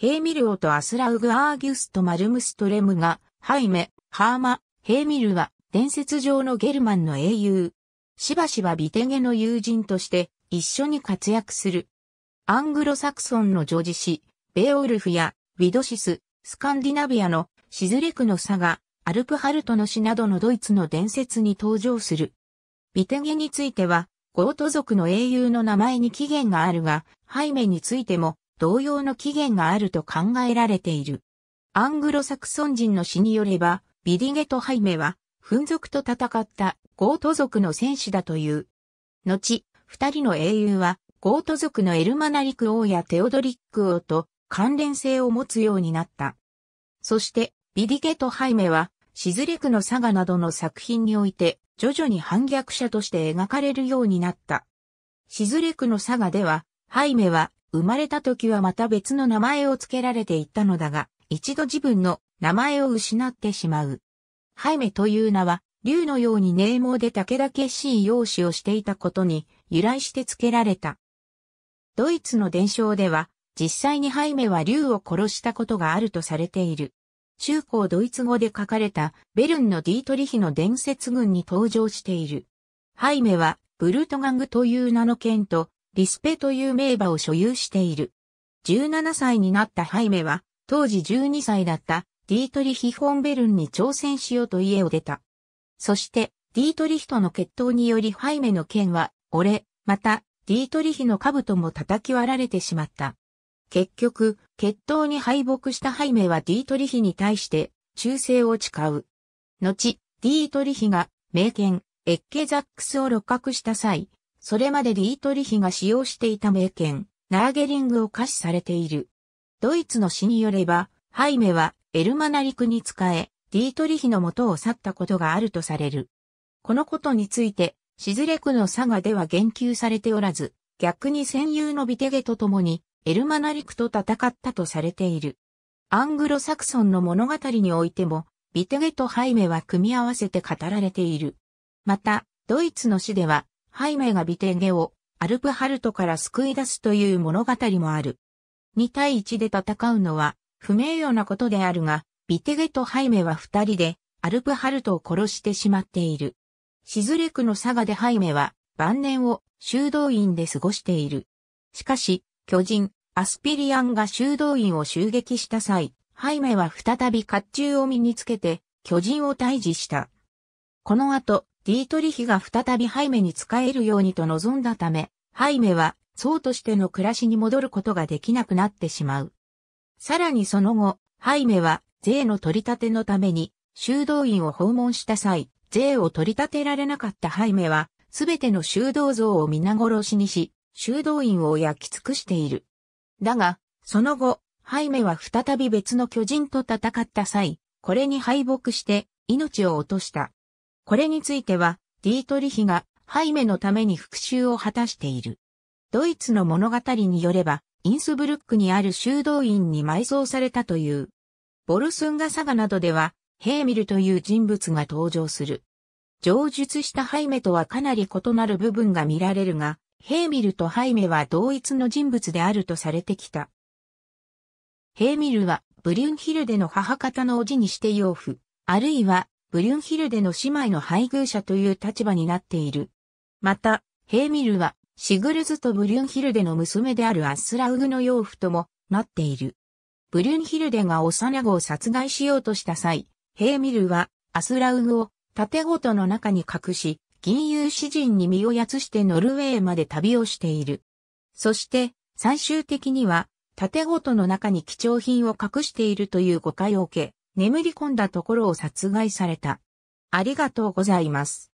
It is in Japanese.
ヘーミルオとアスラウグ・アーギュスト・マルムストレムが、ハイメ、ハーマ、ヘーミルは、伝説上のゲルマンの英雄。しばしばビテゲの友人として、一緒に活躍する。アングロサクソンの女ジ誌、ベオルフや、ウィドシス、スカンディナビアの、シズレクのサガ、アルプハルトの詩などのドイツの伝説に登場する。ビテゲについては、ゴート族の英雄の名前に起源があるが、ハイメについても、同様の起源があると考えられている。アングロサクソン人の詩によれば、ビディゲとハイメは、フン族と戦ったゴート族の戦士だという。後、二人の英雄は、ゴート族のエルマナリク王やテオドリック王と関連性を持つようになった。そして、ビディゲとハイメは、シズレクのサガなどの作品において、徐々に反逆者として描かれるようになった。シズレクのサガでは、ハイメは生まれた時はまた別の名前を付けられていったのだが、一度自分の名前を失ってしまう。ハイメという名は、竜のようにネーモーで武田家しい容姿をしていたことに由来して付けられた。ドイツの伝承では、実際にハイメは竜を殺したことがあるとされている。中高ドイツ語で書かれたベルンのディートリヒの伝説群に登場している。ハイメはブルトガングという名の剣とリスペという名馬を所有している。17歳になったハイメは、当時12歳だったディートリヒ・フォンベルンに挑戦しようと家を出た。そして、ディートリヒとの決闘によりハイメの剣は、俺、また、ディートリヒの兜も叩き割られてしまった。結局、決闘に敗北したハイメはディートリヒに対して、忠誠を誓う。後、ディートリヒが、名剣、エッケザックスを六角した際、それまでディートリヒが使用していた名犬、ナーゲリングを可視されている。ドイツの詩によれば、ハイメはエルマナリクに仕え、ディートリヒの元を去ったことがあるとされる。このことについて、シズレクの佐賀では言及されておらず、逆に戦友のビテゲと共に、エルマナリクと戦ったとされている。アングロサクソンの物語においても、ビテゲとハイメは組み合わせて語られている。また、ドイツの詩では、ハイメがビテンゲをアルプハルトから救い出すという物語もある。2対1で戦うのは不名誉なことであるが、ビテゲとハイメは二人でアルプハルトを殺してしまっている。シズレクの佐賀でハイメは晩年を修道院で過ごしている。しかし、巨人、アスピリアンが修道院を襲撃した際、ハイメは再び甲冑を身につけて巨人を退治した。この後、ディートリヒが再びハイメに仕えるようにと望んだため、ハイメは僧としての暮らしに戻ることができなくなってしまう。さらにその後、ハイメは税の取り立てのために修道院を訪問した際、税を取り立てられなかったハイメは、すべての修道像を皆殺しにし、修道院を焼き尽くしている。だが、その後、ハイメは再び別の巨人と戦った際、これに敗北して命を落とした。これについては、ディートリヒがハイメのために復讐を果たしている。ドイツの物語によれば、インスブルックにある修道院に埋葬されたという。ボルスンガサガなどでは、ヘーミルという人物が登場する。上述したハイメとはかなり異なる部分が見られるが、ヘーミルとハイメは同一の人物であるとされてきた。ヘーミルは、ブリュンヒルデの母方の叔父にして養父、あるいはブリュンヒルデの姉妹の配偶者という立場になっている。また、ヘーミルは、シグルズとブリュンヒルデの娘であるアスラウグの養父ともなっている。ブリュンヒルデが幼子を殺害しようとした際、ヘーミルはアスラウグを盾ごとの中に隠し、銀融詩人に身をやつしてノルウェーまで旅をしている。そして、最終的には、盾ごとの中に貴重品を隠しているという誤解を受け、眠り込んだところを殺害された。ありがとうございます。